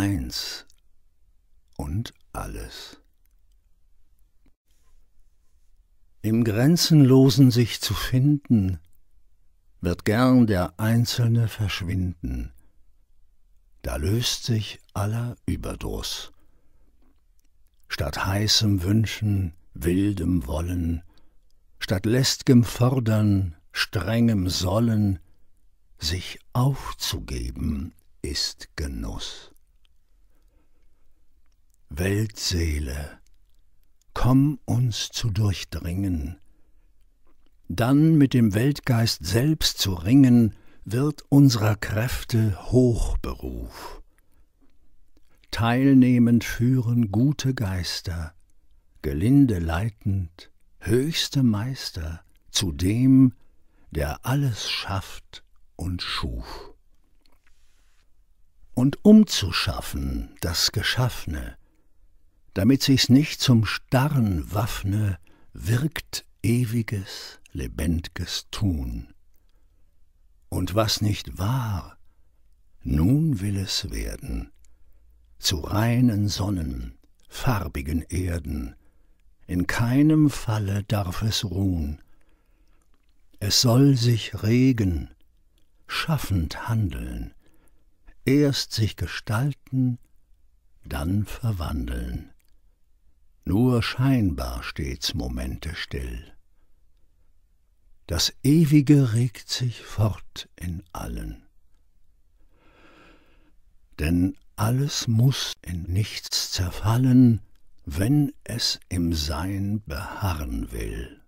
eins und alles. Im Grenzenlosen sich zu finden, wird gern der Einzelne verschwinden. Da löst sich aller Überdruss. Statt heißem Wünschen, wildem Wollen, statt läst'gem Fordern, strengem Sollen, sich aufzugeben ist Genuss. Weltseele, komm uns zu durchdringen. Dann mit dem Weltgeist selbst zu ringen, wird unserer Kräfte Hochberuf. Teilnehmend führen gute Geister, gelinde leitend, höchste Meister zu dem, der alles schafft und schuf. Und umzuschaffen das Geschaffne, damit sich's nicht zum Starren waffne, wirkt ewiges, lebendges Tun. Und was nicht war, nun will es werden, zu reinen Sonnen, farbigen Erden, in keinem Falle darf es ruhen. Es soll sich regen, schaffend handeln, erst sich gestalten, dann verwandeln nur scheinbar stets Momente still. Das Ewige regt sich fort in allen. Denn alles muß in nichts zerfallen, wenn es im Sein beharren will.